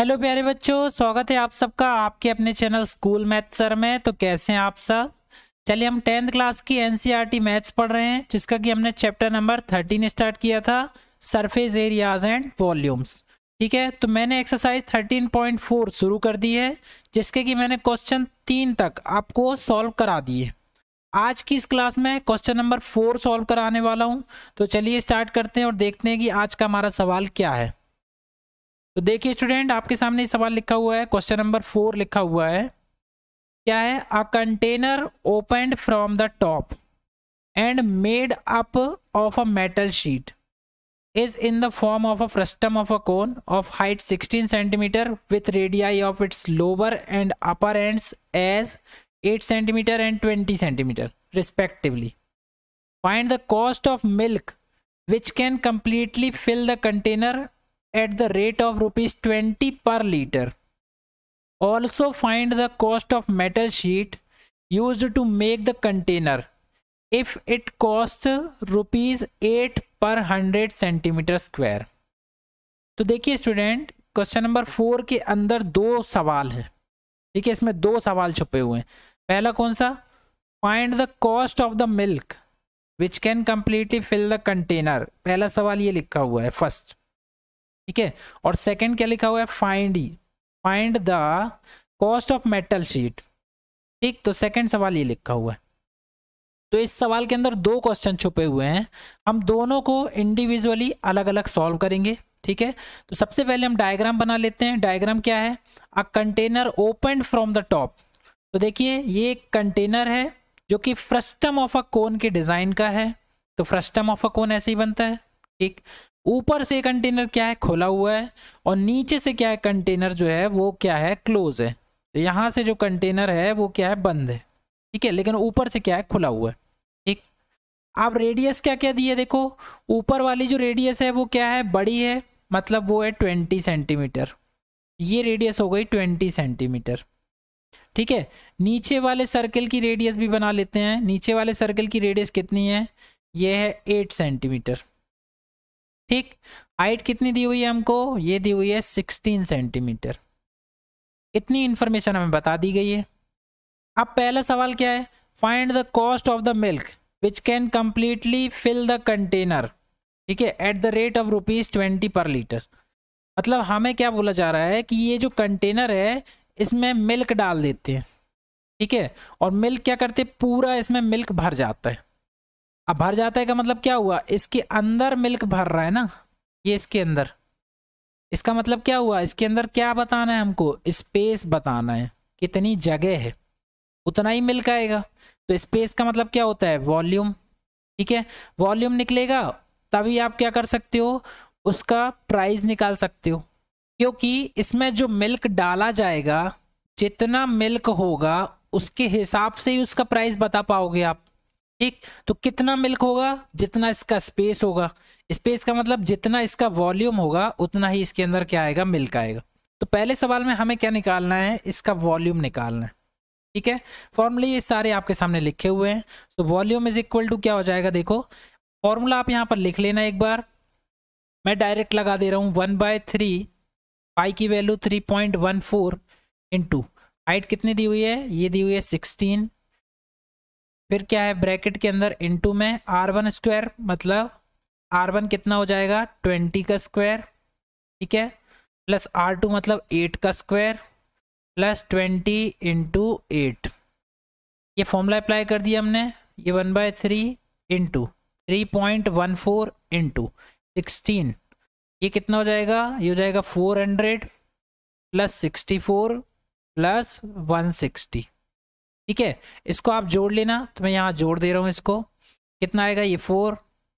hello प्यारे बच्चों स्वागत है आप सबका आपके अपने चैनल स्कूल मैथ सर में तो कैसे हैं आप सब चलिए हम टेंथ क्लास की एनसीईआरटी e मैथ्स पढ़ रहे हैं जिसका कि हमने चैप्टर नंबर थर्टीन स्टार्ट किया था सरफेस एरियाज एंड वॉल्यूम्स ठीक है तो मैंने एक्सरसाइज थर्टीन पॉइंट फोर शुरू कर दी है जिसके कि मैंने क्वेश्चन तीन तक आपको सॉल्व करा दिए आज की इस क्लास में क्वेश्चन नंबर फोर सॉल्व कराने वाला हूँ तो चलिए स्टार्ट करते हैं और देखते हैं कि आज का हमारा सवाल क्या है तो देखिए स्टूडेंट आपके सामने सवाल लिखा हुआ है क्वेश्चन नंबर फोर लिखा हुआ है क्या है a container opened from the top and made up of a metal sheet is in the form of a frustum of a cone of height 16 centimetre with radii of its lower and upper end as eight centimetre and twenty centimetre respectively find the cost of milk which can completely fill the container at the rate of rupees twenty per litre also find the cost of metal sheet used to make the container if it cost rupees eight per hundred centimetre square तो देखिए student question number four के अंदर दो सवाल है ठीक है इसमें दो सवाल छुपे हुए हैं पहला कौन सा find the cost of the milk which can completely fill the container पहला सवाल ये लिखा हुआ है फर्स्ट ठीक है और सेकंड क्या लिखा हुआ है find find the cost of metal sheet ठीक तो सेकंड सवाल ये लिखा हुआ है तो इस सवाल के अंदर दो क्वेश्चन छुपे हुए हैं हम दोनों को इंडिविजुअली अलग अलग सॉल्व करेंगे ठीक है तो सबसे पहले हम डायग्राम बना लेते हैं डायग्राम क्या है a container open from the top तो देखिए ये एक कंटेनर है जो कि फ्रस्टम ऑफ अ कोन के डिजाइन का है तो फ्रस्टम ऑफ अ कोन ऐसे ही बनता है ठीक ऊपर से कंटेनर क्या है खोला हुआ है और नीचे से क्या है कंटेनर जो है वो क्या है क्लोज है तो यहाँ से जो कंटेनर है वो क्या है बंद है ठीक है लेकिन ऊपर से क्या है खुला हुआ है ठीक आप रेडियस क्या क्या दिए देखो ऊपर वाली जो रेडियस है वो क्या है बड़ी है मतलब वो है ट्वेंटी सेंटीमीटर ये रेडियस हो गई ट्वेंटी सेंटीमीटर ठीक है नीचे वाले सर्कल की रेडियस भी बना लेते हैं नीचे वाले सर्कल की रेडियस कितनी है ये है एट सेंटीमीटर ठीक हाइट कितनी दी हुई है हमको ये दी हुई है सिक्सटीन सेंटीमीटर इतनी इंफॉर्मेशन हमें बता दी गई है अब पहला सवाल क्या है find the cost of the milk which can completely fill the container ठीक है at the rate of rupees twenty per litre मतलब हमें क्या बोला जा रहा है कि ये जो कंटेनर है इसमें मिल्क डाल देते हैं ठीक है और मिल्क क्या करते पूरा इसमें मिल्क भर जाता है अब भर जाता है का मतलब क्या हुआ इसके अंदर मिल्क भर रहा है ना ये इसके अंदर इसका मतलब क्या हुआ इसके अंदर क्या बताना है हमको स्पेस बताना है कितनी जगह है उतना ही मिल्क आएगा तो स्पेस का मतलब क्या होता है वॉल्यूम ठीक है वॉल्यूम निकलेगा तभी आप क्या कर सकते हो उसका प्राइस निकाल सकते हो क्योंकि इसमें जो मिल्क डाला जाएगा जितना मिल्क होगा उसके हिसाब से ही उसका प्राइस बता पाओगे आप ठीक तो कितना मिल्क होगा जितना इसका स्पेस होगा स्पेस का मतलब जितना इसका वॉल्यूम होगा उतना ही इसके अंदर क्या आएगा मिल्क आएगा तो पहले सवाल में हमें क्या निकालना है इसका वॉल्यूम निकालना है ठीक है फॉर्मूले ये सारे आपके सामने लिखे हुए हैं तो वॉल्यूम इज इक्वल टू क्या हो जाएगा देखो फॉर्मूला आप यहाँ पर लिख लेना एक बार मैं डायरेक्ट लगा दे रहा हूँ वन बाय थ्री पाई की value three point one four into height कितनी दी हुई है ये दी हुई है सिक्सटीन फिर क्या है ब्रैकेट के अंदर इंटू में आर वन स्क्वायर मतलब आर वन कितना हो जाएगा ट्वेंटी का स्क्वायर ठीक है प्लस आर टू मतलब एट का square plus twenty into eight ये फॉर्मूला अप्लाई कर दिया हमने ये one by three into three point one four into sixteen ये कितना हो जाएगा ये हो जाएगा four hundred plus sixty four plus one sixty ठीक है इसको आप जोड़ लेना तो मैं यहाँ जोड़ दे रहा हूँ इसको कितना आएगा ये फोर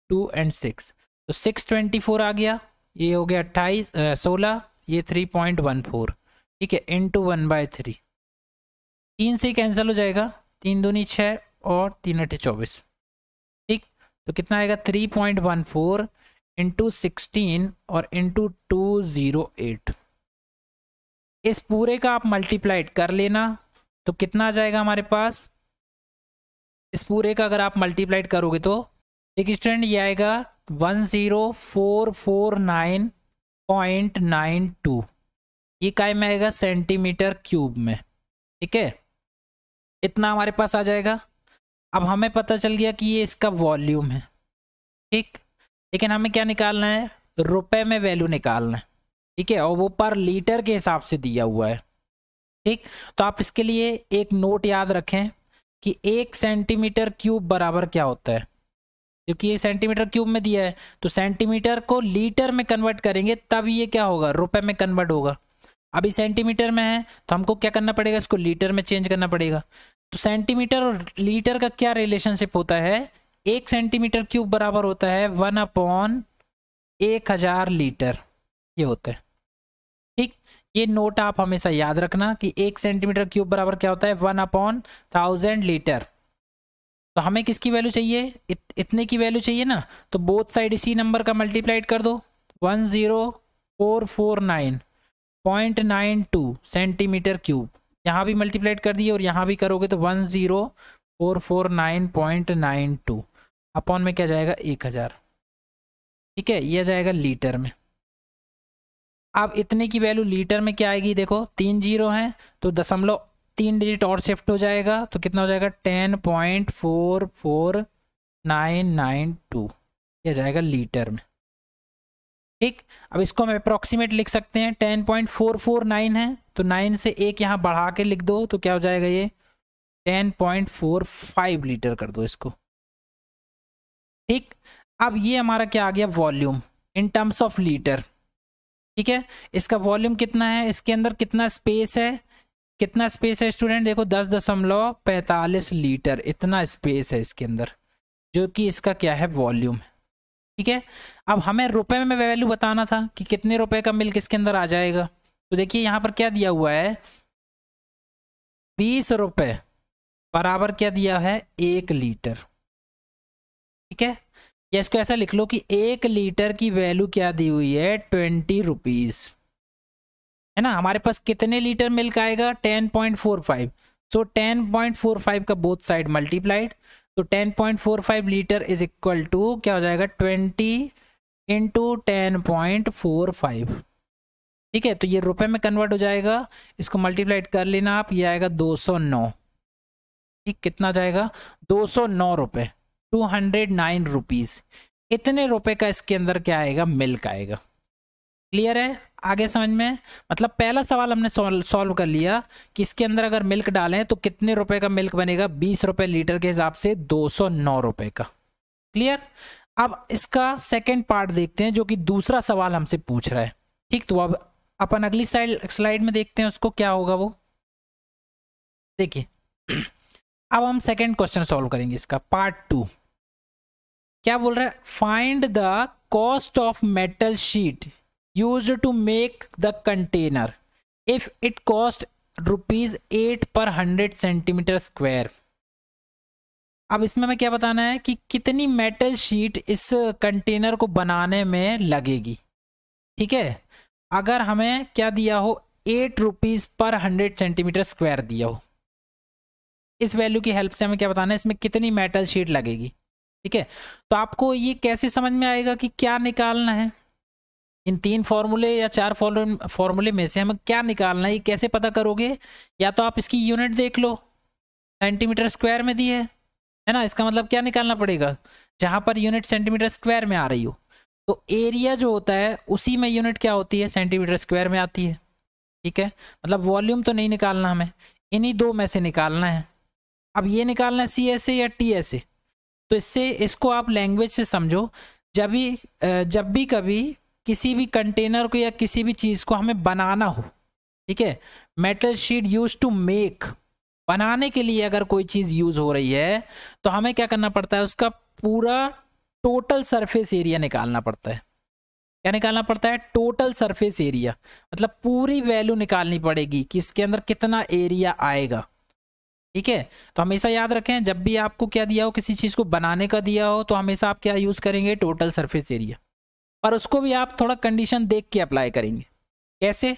टू एंड सिक्स तो सिक्स ट्वेंटी फोर आ गया ये हो गया अट्ठाईस सोलह ये थ्री पॉइंट वन फोर ठीक है into one by three तीन से कैंसिल हो जाएगा तीन दूनी छः और तीन अठे चौबीस ठीक तो कितना आएगा three point one four into sixteen और इंटू टू ज़ीरो एट इस पूरे का आप मल्टीप्लाइड कर लेना तो कितना आ जाएगा हमारे पास इस पूरे का अगर आप मल्टीप्लाइड करोगे तो एक स्टूडेंट ये आएगा one zero four four nine point nine two ये काय में आएगा सेंटीमीटर क्यूब में ठीक है इतना हमारे पास आ जाएगा अब हमें पता चल गया कि ये इसका वॉल्यूम है ठीक लेकिन हमें क्या निकालना है रुपए में वैल्यू निकालना है ठीक है और वो पर लीटर के हिसाब से दिया हुआ है ठीक तो आप इसके लिए एक नोट याद रखें कि एक सेंटीमीटर क्यूब बराबर क्या होता है क्योंकि ये सेंटीमीटर क्यूब में दिया है तो सेंटीमीटर को लीटर में कन्वर्ट करेंगे तब ये क्या होगा रुपए में कन्वर्ट होगा अभी सेंटीमीटर में है तो हमको क्या करना पड़ेगा इसको लीटर में चेंज करना पड़ेगा तो सेंटीमीटर और लीटर का क्या रिलेशनशिप होता है एक सेंटीमीटर क्यूब बराबर होता है वन अपॉन एक हजार लीटर ये होता है ठीक ये नोट आप हमेशा याद रखना कि एक सेंटीमीटर क्यूब बराबर क्या होता है वन अपॉन थाउजेंड लीटर तो हमें किसकी वैल्यू चाहिए इत, इतने की वैल्यू चाहिए ना तो बोथ साइड इसी नंबर का मल्टीप्लाइड कर दो one zero four four nine point nine two centimetre cube यहाँ भी मल्टीप्लाइड कर दिए और यहाँ भी करोगे तो one zero four four nine point nine two upon में क्या जाएगा एक हज़ार ठीक है यह जाएगा लीटर में अब इतने की वैल्यू लीटर में क्या आएगी देखो तीन जीरो हैं तो दशमलव तीन डिजिट और शिफ्ट हो जाएगा तो कितना हो जाएगा ten point four four nine nine two ये जाएगा लीटर में ठीक अब इसको हम अप्रोक्सीमेट लिख सकते हैं ten point four four nine है तो नाइन से एक यहाँ बढ़ा के लिख दो तो क्या हो जाएगा ये ten point four five litre कर दो इसको ठीक अब ये हमारा क्या आ गया volume in terms of litre ठीक है इसका वॉल्यूम कितना है इसके अंदर कितना स्पेस है कितना स्पेस है स्टूडेंट देखो दस दशमलव पैंतालीस लीटर इतना स्पेस है इसके अंदर जो कि इसका क्या है वॉल्यूम ठीक है अब हमें रुपए में वैल्यू बताना था कि कितने रुपए का मिल्क इसके अंदर आ जाएगा तो देखिए यहाँ पर क्या दिया हुआ है बीस रुपये बराबर क्या दिया है एक लीटर ठीक है या इसको ऐसा लिख लो कि एक लीटर की वैल्यू क्या दी हुई है ट्वेंटी रुपीज है ना हमारे पास कितने लीटर मिल्क आएगा ten point four five so ten point four five का बोथ साइड मल्टीप्लाइड तो ten point four five litre is equal to क्या हो जाएगा twenty into ten point four five ठीक है तो ये रुपए में कन्वर्ट हो जाएगा इसको मल्टीप्लाइड कर लेना आप ये आएगा दो सौ नौ ठीक कितना जाएगा दो सौ नौ रुपये टू हंड्रेड नाइन रुपीज इतने रुपए का इसके अंदर क्या आएगा मिल्क आएगा क्लियर है आगे समझ में मतलब पहला सवाल हमने सॉल्व कर लिया कि इसके अंदर अगर मिल्क डालें तो कितने रुपए का मिल्क बनेगा बीस रुपए लीटर के हिसाब से दो सौ नौ रुपए का क्लियर अब इसका सेकेंड पार्ट देखते हैं जो कि दूसरा सवाल हमसे पूछ रहा है ठीक तो अब अपन अगली साइड स्लाइड में देखते हैं उसको क्या होगा वो देखिए अब हम सेकेंड क्वेश्चन सॉल्व करेंगे इसका पार्ट टू क्या बोल रहा है find the cost of metal sheet used to make the container if it cost rupees eight per hundred centimetre square अब इसमें हमें क्या बताना है कि कितनी मेटल शीट इस कंटेनर को बनाने में लगेगी ठीक है अगर हमें क्या दिया हो eight rupees per hundred centimetre square दिया हो इस वैल्यू की हेल्प से हमें क्या बताना है इसमें कितनी मेटल शीट लगेगी ठीक है तो आपको ये कैसे समझ में आएगा कि क्या निकालना है इन तीन फॉर्मूले या चार फॉर्मूले में से हमें क्या निकालना है ये कैसे पता करोगे या तो आप इसकी यूनिट देख लो सेंटीमीटर स्क्वायर में दी है है ना इसका मतलब क्या निकालना पड़ेगा जहाँ पर यूनिट सेंटीमीटर स्क्वायर में आ रही हो तो एरिया जो होता है उसी में यूनिट क्या होती है सेंटीमीटर स्क्वायर में आती है ठीक है मतलब वॉल्यूम तो नहीं निकालना हमें इन्हीं दो में से निकालना है अब ये निकालना है सी एस ए या टी एस ए तो इससे इसको आप लैंग्वेज से समझो जब भी जब भी कभी किसी भी कंटेनर को या किसी भी चीज़ को हमें बनाना हो ठीक है metal sheet used to make बनाने के लिए अगर कोई चीज़ यूज़ हो रही है तो हमें क्या करना पड़ता है उसका पूरा टोटल सरफेस एरिया निकालना पड़ता है क्या निकालना पड़ता है टोटल सरफेस एरिया मतलब पूरी वैल्यू निकालनी पड़ेगी कि इसके अंदर कितना एरिया आएगा ठीक है तो हमेशा याद रखें जब भी आपको क्या दिया हो किसी चीज़ को बनाने का दिया हो तो हमेशा आप क्या यूज़ करेंगे टोटल सरफेस एरिया पर उसको भी आप थोड़ा कंडीशन देख के अप्लाई करेंगे कैसे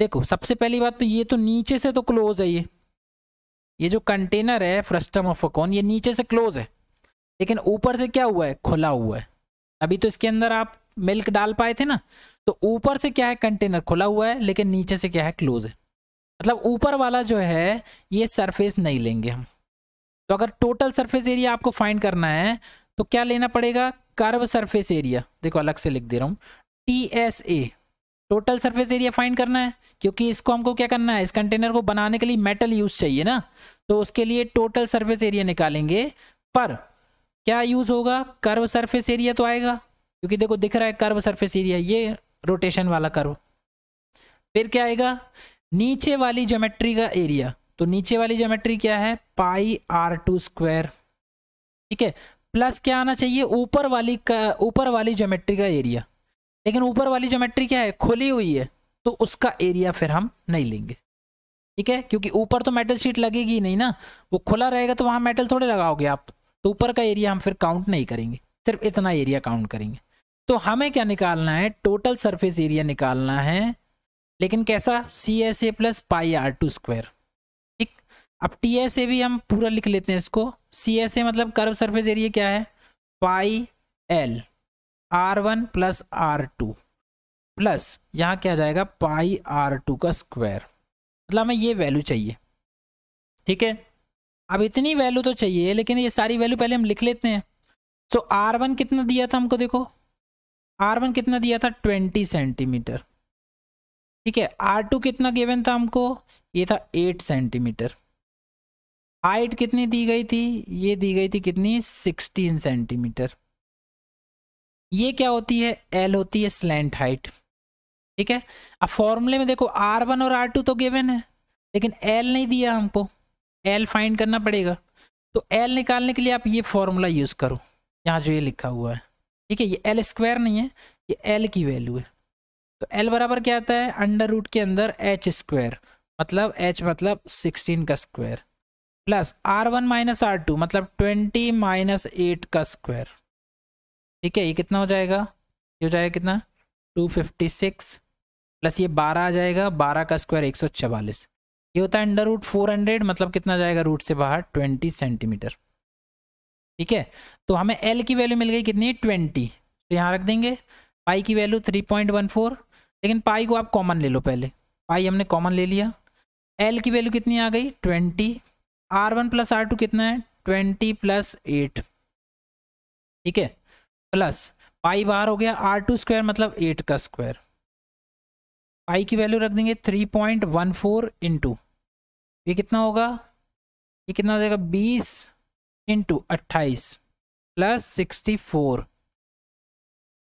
देखो सबसे पहली बात तो ये तो नीचे से तो क्लोज है ये ये जो कंटेनर है फ्रस्टम ऑफ अकोन ये नीचे से क्लोज है लेकिन ऊपर से क्या हुआ है खुला हुआ है अभी तो इसके अंदर आप मिल्क डाल पाए थे ना तो ऊपर से क्या है कंटेनर खुला हुआ है लेकिन नीचे से क्या है क्लोज है मतलब ऊपर वाला जो है ये सरफेस नहीं लेंगे हम तो अगर टोटल सरफेस एरिया आपको फाइंड करना है तो क्या लेना पड़ेगा कर्व सरफेस एरिया देखो अलग से लिख दे रहा हूँ T S A total surface area find करना है क्योंकि इसको हमको क्या करना है इस कंटेनर को बनाने के लिए मेटल यूज चाहिए ना तो उसके लिए टोटल सरफेस एरिया निकालेंगे पर क्या यूज होगा कर्व सरफेस एरिया तो आएगा क्योंकि देखो दिख रहा है कर्व सरफेस एरिया ये रोटेशन वाला कर्व फिर क्या आएगा नीचे वाली ज्योमेट्री का एरिया तो नीचे वाली ज्योमेट्री क्या है पाई आर टू स्क्वायर ठीक है प्लस क्या आना चाहिए ऊपर वाली का ऊपर वाली ज्योमेट्री का एरिया लेकिन ऊपर वाली ज्योमेट्री क्या है खुली हुई है तो उसका एरिया फिर हम नहीं लेंगे ठीक है क्योंकि ऊपर तो मेटल शीट लगेगी नहीं ना वो खुला रहेगा तो वहाँ मेटल थोड़े लगाओगे आप तो ऊपर का एरिया हम फिर काउंट नहीं करेंगे सिर्फ इतना एरिया काउंट करेंगे तो हमें क्या निकालना है टोटल सरफेस एरिया निकालना है लेकिन कैसा C S A plus pi R two square ठीक अब टी एस ए भी हम पूरा लिख लेते हैं इसको सी एस ए मतलब कर्व सरफेस एरिया क्या है pi L R one plus R two plus यहाँ क्या जाएगा पाई आर टू का स्क्वायर मतलब हमें ये वैल्यू चाहिए ठीक है अब इतनी वैल्यू तो चाहिए लेकिन ये सारी वैल्यू पहले हम लिख लेते हैं सो आर वन कितना दिया था हमको देखो आर वन कितना दिया था ट्वेंटी सेंटीमीटर ठीक है आर टू कितना गिवन था हमको ये था एट सेंटीमीटर हाइट कितनी दी गई थी ये दी गई थी कितनी सिक्सटीन सेंटीमीटर ये क्या होती है एल होती है स्लेंट हाइट ठीक है अब फॉर्मूले में देखो आर वन और आर टू तो गिवन है लेकिन एल नहीं दिया हमको एल फाइंड करना पड़ेगा तो एल निकालने के लिए आप ये फॉर्मूला यूज़ करो यहाँ जो ये लिखा हुआ है ठीक है ये एल स्क्वायर नहीं है ये एल की वैल्यू है तो एल बराबर क्या आता है अंडर रूट के अंदर एच स्क्वायर मतलब एच मतलब सिक्सटीन का square plus R one minus R two मतलब ट्वेंटी माइनस एट का स्क्वायर ठीक है ये कितना हो जाएगा ये हो जाएगा कितना टू फिफ्टी सिक्स प्लस ये बारह आ जाएगा बारह का स्क्वायर एक सौ चवालीस ये होता है अंडर रूट फोर हंड्रेड मतलब कितना जाएगा रूट से बाहर ट्वेंटी सेंटीमीटर ठीक है तो हमें एल की वैल्यू मिल गई कितनी ट्वेंटी तो यहाँ रख देंगे पाई की value three point one four लेकिन पाई को आप कॉमन ले लो पहले पाई हमने कॉमन ले लिया एल की वैल्यू कितनी आ गई twenty R one plus R two कितना है ट्वेंटी प्लस एट ठीक है प्लस पाई बाहर हो गया आर टू स्क्वायर मतलब एट का स्क्वायर पाई की वैल्यू रख देंगे three point one four into ये कितना होगा ये कितना हो जाएगा बीस इंटू अट्ठाईस प्लस सिक्सटी फोर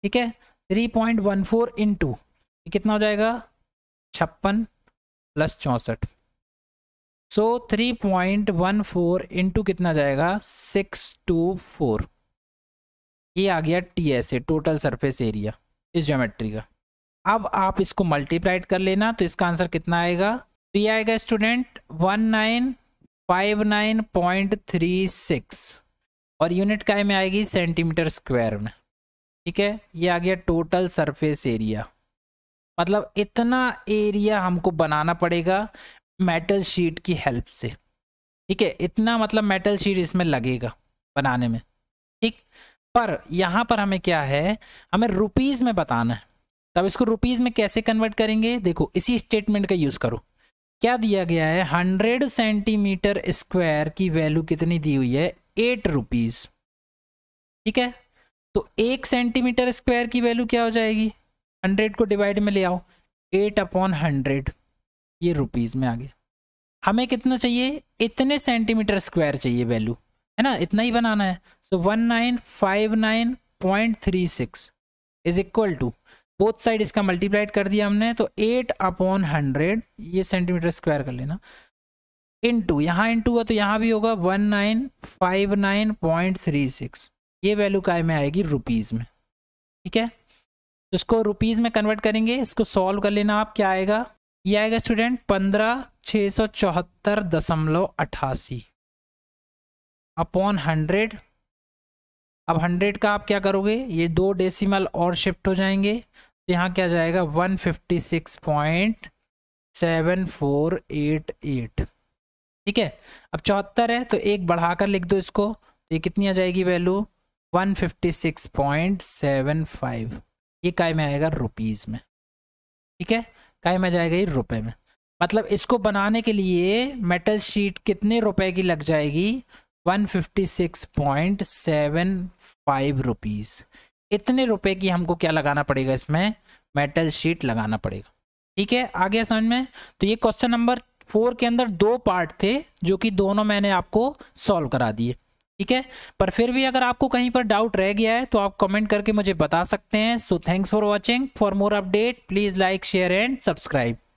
ठीक है three point one four into कितना हो जाएगा छप्पन प्लस चौंसठ so three point one four into कितना जाएगा सिक्स टू फोर ये आ गया T S A total surface area इस ज्योमेट्री का अब आप इसको मल्टीप्लाइड कर लेना तो इसका आंसर कितना आएगा तो ये आएगा student one nine five nine point three six और यूनिट काय में आएगी सेंटीमीटर स्क्वायर में ठीक है ये आ गया टोटल सरफेस एरिया मतलब इतना एरिया हमको बनाना पड़ेगा मेटल शीट की हेल्प से ठीक है इतना मतलब मेटल शीट इसमें लगेगा बनाने में ठीक पर यहाँ पर हमें क्या है हमें रुपीज़ में बताना है तब इसको रुपीज़ में कैसे कन्वर्ट करेंगे देखो इसी स्टेटमेंट का यूज़ करो क्या दिया गया है हंड्रेड सेंटीमीटर स्क्वायर की वैल्यू कितनी दी हुई है एट रुपीज़ ठीक है तो एक सेंटीमीटर स्क्वायर की वैल्यू क्या हो जाएगी हंड्रेड को डिवाइड में ले आओ एट अपॉन हंड्रेड ये रुपीज़ में आ गया हमें कितना चाहिए इतने सेंटीमीटर स्क्वायर चाहिए वैल्यू है ना इतना ही बनाना है so one nine five nine point three six is equal to both side इसका मल्टीप्लाइड कर दिया हमने तो एट अपॉन हंड्रेड ये सेंटीमीटर स्क्वायर कर लेना इन टू यहाँ इन टू हुआ तो यहाँ भी होगा one nine five nine point three six ये वैल्यू काय में आएगी रुपीज़ में ठीक है इसको रुपीज़ में कन्वर्ट करेंगे इसको सॉल्व कर लेना आप क्या आएगा ये आएगा स्टूडेंट पंद्रह छः सौ चौहत्तर दशमलव अट्ठासी अपॉन हंड्रेड अब हंड्रेड का आप क्या करोगे ये दो डेसिमल और शिफ्ट हो जाएंगे तो यहाँ क्या जाएगा one fifty six point seven four eight eight ठीक है अब चौहत्तर है तो एक बढ़ाकर लिख दो इसको तो ये कितनी आ जाएगी value one fifty six point seven five ये काय में आएगा रुपीज़ में ठीक है काय में जाएगा ये रुपए में मतलब इसको बनाने के लिए मेटल शीट कितने रुपए की लग जाएगी 156.75 रुपीस इतने रुपए की हमको क्या लगाना पड़ेगा इसमें मेटल शीट लगाना पड़ेगा ठीक है आ गया समझ में तो ये क्वेश्चन नंबर फोर के अंदर दो पार्ट थे जो कि दोनों मैंने आपको सॉल्व करा दिए ठीक है पर फिर भी अगर आपको कहीं पर डाउट रह गया है तो आप कमेंट करके मुझे बता सकते हैं so thanks for watching for more update please like share and subscribe